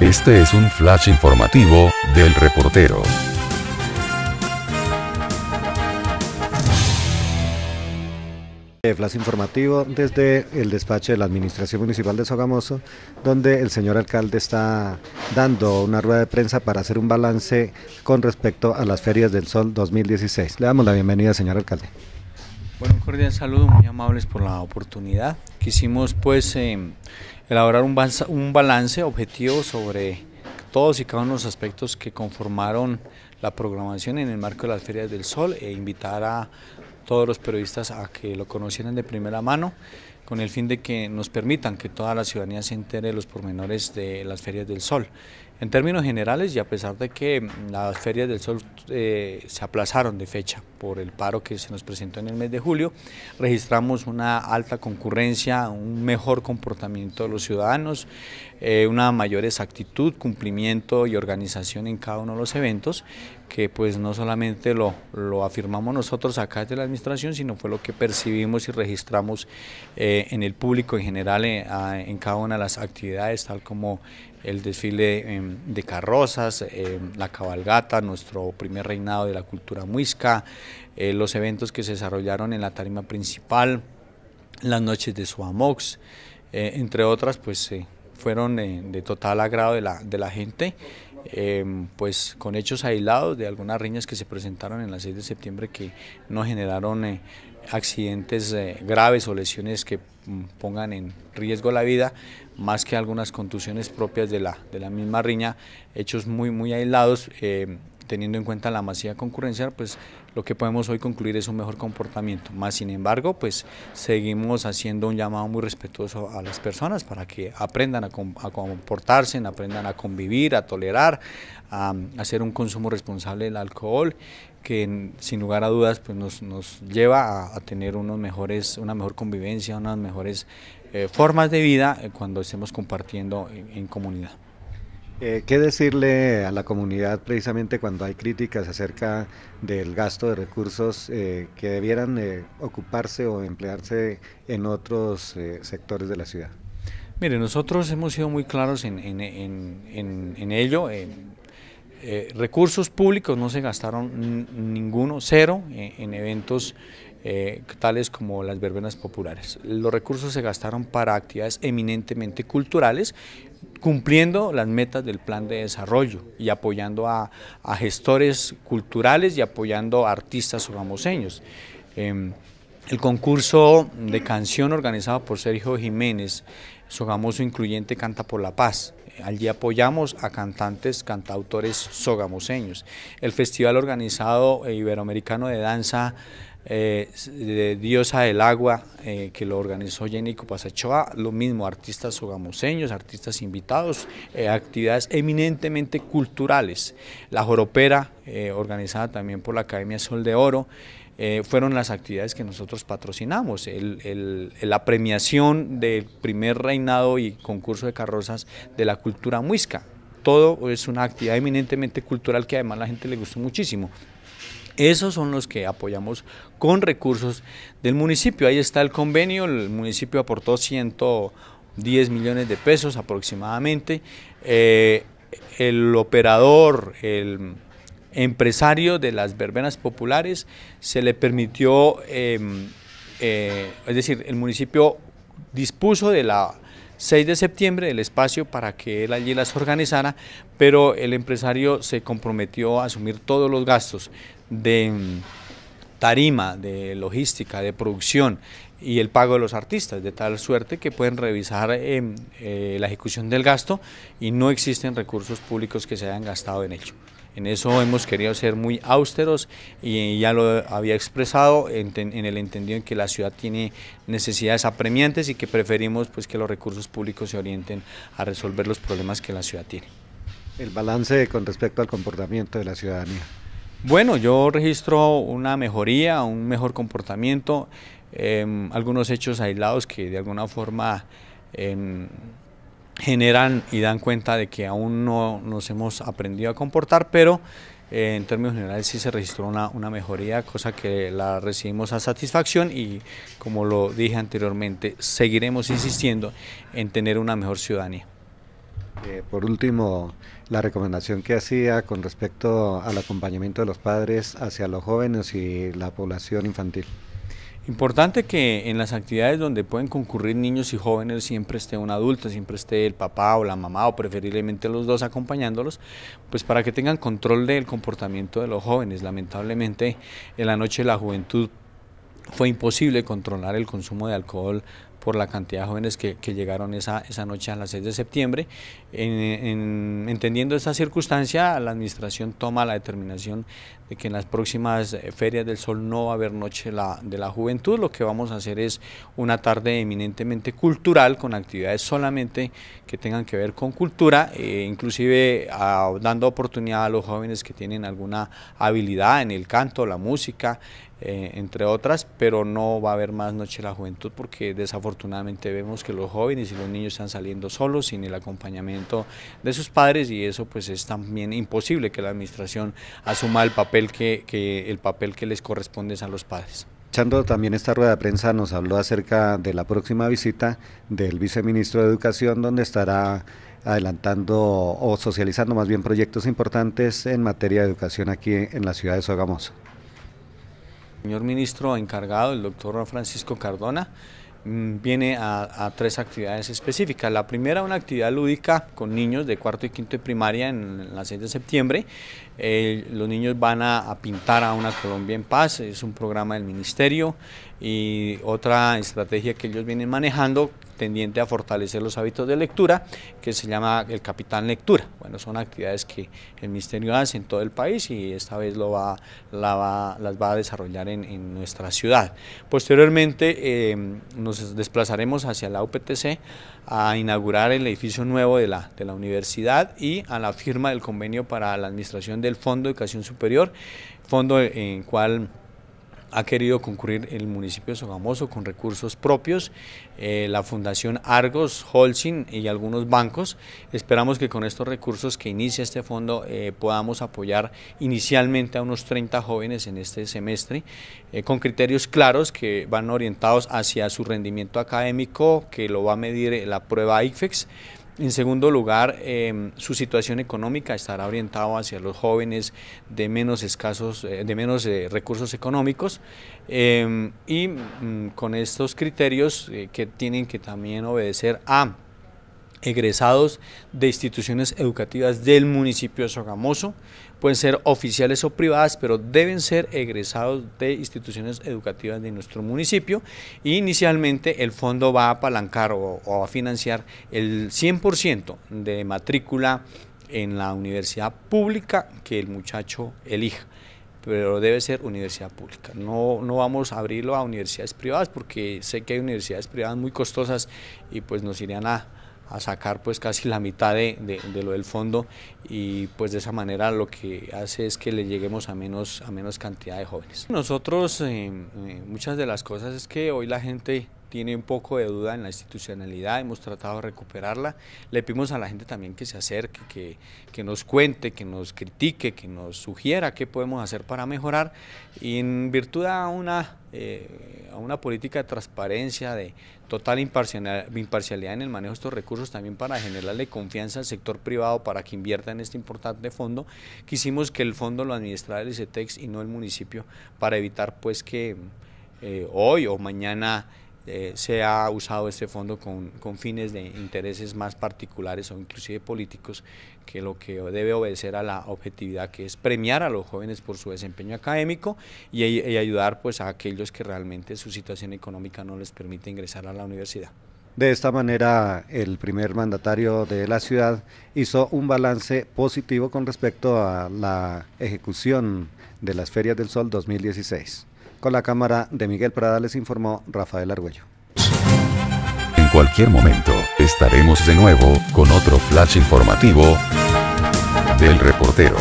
Este es un flash informativo, del reportero. Eh, flash informativo desde el despacho de la Administración Municipal de Sogamoso, donde el señor alcalde está dando una rueda de prensa para hacer un balance con respecto a las Ferias del Sol 2016. Le damos la bienvenida, señor alcalde. Bueno, un cordial saludo, muy amables por la oportunidad. Quisimos pues eh, elaborar un, balance objetivo sobre todos y cada uno de los aspectos que conformaron la programación en el marco de las Ferias del Sol e invitar a todos los periodistas a que lo conocieran de primera mano con el fin de que nos permitan que toda la ciudadanía se entere de los pormenores de las Ferias del Sol. En términos generales, y a pesar de que las ferias del sol eh, se aplazaron de fecha por el paro que se nos presentó en el mes de julio, registramos una alta concurrencia, un mejor comportamiento de los ciudadanos, eh, una mayor exactitud, cumplimiento y organización en cada uno de los eventos que pues no solamente lo, lo, afirmamos nosotros acá desde la administración, sino fue lo que percibimos y registramos eh, en el público en general eh, en, cada una de las actividades, tal como el desfile em, de carrozas, em, la cabalgata, nuestro primer reinado de la cultura muisca, eh, los eventos que se desarrollaron en la tarima principal, las noches de Suamox, entre otras, pues fueron de total agrado de la, de la gente Em, pues con hechos aislados de algunas riñas que se presentaron en la 6 de septiembre que no generaron eh, accidentes eh, graves o lesiones que mm, pongan en riesgo la vida, más que algunas contusiones propias de la, de la misma riña, hechos muy, muy aislados em, teniendo en cuenta la masiva concurrencia, pues lo que podemos hoy concluir es un mejor comportamiento. Más sin embargo, pues seguimos haciendo un llamado muy respetuoso a las personas para que aprendan a, comportarse, aprendan a convivir, a tolerar, a, hacer un consumo responsable del alcohol que sin lugar a dudas pues nos, lleva a, tener unos mejores, una mejor convivencia, unas mejores eh, formas de vida eh, cuando estemos compartiendo en comunidad. Eh, ¿Qué decirle a la comunidad precisamente cuando hay críticas acerca del gasto de recursos eh, que debieran eh, ocuparse o emplearse en otros sectores de la ciudad? Mire, nosotros hemos sido muy claros en, en ello. recursos públicos no se gastaron ninguno, cero, e, en, eventos tales como las verbenas populares. Los recursos se gastaron para actividades eminentemente culturales, cumpliendo las metas del plan de desarrollo y apoyando a, gestores culturales y apoyando a artistas sogamoseños. Em, el concurso de canción organizado por Sergio Jiménez, Sogamoso Incluyente Canta por la Paz. Allí apoyamos a cantantes, cantautores sogamoseños. El festival organizado eh, iberoamericano de danza eh, Diosa del Agua, eh, que lo organizó Jenny Copasachoa, lo mismo artistas sogamoseños, artistas invitados, eh, actividades eminentemente culturales. La Joropera, eh, organizada también por la Academia Sol de Oro, fueron las actividades que nosotros patrocinamos. la premiación del primer reinado y concurso de carrozas de la cultura muisca. Todo es una actividad eminentemente cultural que además a la gente le gustó muchísimo. Esos son los que apoyamos con recursos del municipio. Ahí está el convenio, el municipio aportó 110 millones de pesos aproximadamente. Eh, el operador, el empresario de las verbenas populares, se le permitió, em, eh, es decir, el municipio dispuso de la 6 de septiembre el espacio para que él allí las organizara, pero el empresario se comprometió a asumir todos los gastos de mm, tarima, de logística, de producción y el pago de los artistas, de tal suerte que pueden revisar em, eh, la ejecución del gasto y no existen recursos públicos que se hayan gastado en ello. En eso hemos querido ser muy austeros y ya lo había expresado en, el entendido en que la ciudad tiene necesidades apremiantes y que preferimos pues, que los recursos públicos se orienten a resolver los problemas que la ciudad tiene. El balance con respecto al comportamiento de la ciudadanía. Bueno, yo registro una mejoría, un mejor comportamiento, em, algunos hechos aislados que de alguna forma... Em, generan y dan cuenta de que aún no nos hemos aprendido a comportar, pero eh, en términos generales sí se registró una, mejoría, cosa que la recibimos a satisfacción y como lo dije anteriormente, seguiremos insistiendo en tener una mejor ciudadanía. Eh, por último, la recomendación que hacía con respecto al acompañamiento de los padres hacia los jóvenes y la población infantil. Importante que en las actividades donde pueden concurrir niños y jóvenes siempre esté un adulto, siempre esté el papá o la mamá o preferiblemente los dos acompañándolos, pues para que tengan control del comportamiento de los jóvenes. Lamentablemente en la noche la juventud fue imposible controlar el consumo de alcohol por la cantidad de jóvenes que, llegaron esa, esa noche a las 6 de septiembre. entendiendo esta circunstancia, la administración toma la determinación de que en las próximas eh, ferias del sol no va a haber noche de la juventud. Lo que vamos a hacer es una tarde eminentemente cultural con actividades solamente que tengan que ver con cultura, eh, inclusive ah, dando oportunidad a los jóvenes que tienen alguna habilidad en el canto, la música, eh, entre otras, pero no va a haber más Noche de la Juventud porque desafortunadamente vemos que los jóvenes y los niños están saliendo solos sin el acompañamiento de sus padres y eso pues es también imposible que la administración asuma el papel que, el papel que les corresponde a los padres. Chando, también esta rueda de prensa nos habló acerca de la próxima visita del viceministro de Educación, donde estará adelantando o socializando más bien proyectos importantes en materia de educación aquí en la ciudad de Sogamoso señor ministro encargado, el doctor Francisco Cardona, mm, viene a, tres actividades específicas. La primera, una actividad lúdica con niños de cuarto y quinto de primaria en, la 6 de septiembre. Eh, los niños van a, pintar a una Colombia en paz, es un programa del ministerio y otra estrategia que ellos vienen manejando tendiente a fortalecer los hábitos de lectura, que se llama el Capitán Lectura. Bueno, son actividades que el Ministerio hace en todo el país y esta vez lo va, las va a desarrollar en, nuestra ciudad. Posteriormente em, nos desplazaremos hacia la UPTC a inaugurar el edificio nuevo de la, de la universidad y a la firma del convenio para la administración del Fondo de Educación Superior, fondo en el cual ha querido concurrir el municipio de Sogamoso con recursos propios, eh, la Fundación Argos, Holcim y algunos bancos. Esperamos que con estos recursos que inicia este fondo eh, podamos apoyar inicialmente a unos 30 jóvenes en este semestre, eh, con criterios claros que van orientados hacia su rendimiento académico, que lo va a medir la prueba ICFEX en segundo lugar, em, su situación económica estará orientada hacia los jóvenes de menos escasos, eh, de menos eh, recursos económicos em, y mm, con estos criterios eh, que tienen que también obedecer a egresados de instituciones educativas del municipio de Sogamoso. Pueden ser oficiales o privadas, pero deben ser egresados de instituciones educativas de nuestro municipio. inicialmente el fondo va a apalancar o, a financiar el 100% de matrícula en la universidad pública que el muchacho elija pero debe ser universidad pública. No, no vamos a abrirlo a universidades privadas porque sé que hay universidades privadas muy costosas y pues nos irían a, a sacar pues casi la mitad de, lo del fondo y pues de esa manera lo que hace es que le lleguemos a menos, a menos cantidad de jóvenes. Nosotros eh, eh, muchas de las cosas es que hoy la gente tiene un poco de duda en la institucionalidad, hemos tratado de recuperarla. Le pedimos a la gente también que se acerque, que, que nos cuente, que nos critique, que nos sugiera qué podemos hacer para mejorar y en virtud a una, eh, a una política de transparencia, de total imparcialidad en el manejo de estos recursos, también para generarle confianza al sector privado para que invierta en este importante fondo. Quisimos que el fondo lo administrara el ICTEX y no el municipio para evitar pues que eh, hoy o mañana eh, se ha usado este fondo con, fines de intereses más particulares o inclusive políticos, que lo que debe obedecer a la objetividad que es premiar a los jóvenes por su desempeño académico y, ayudar pues, a aquellos que realmente su situación económica no les permite ingresar a la universidad. De esta manera, el primer mandatario de la ciudad hizo un balance positivo con respecto a la ejecución de las Ferias del Sol 2016 la cámara de Miguel Prada les informó Rafael Argüello. En cualquier momento, estaremos de nuevo con otro flash informativo del reportero.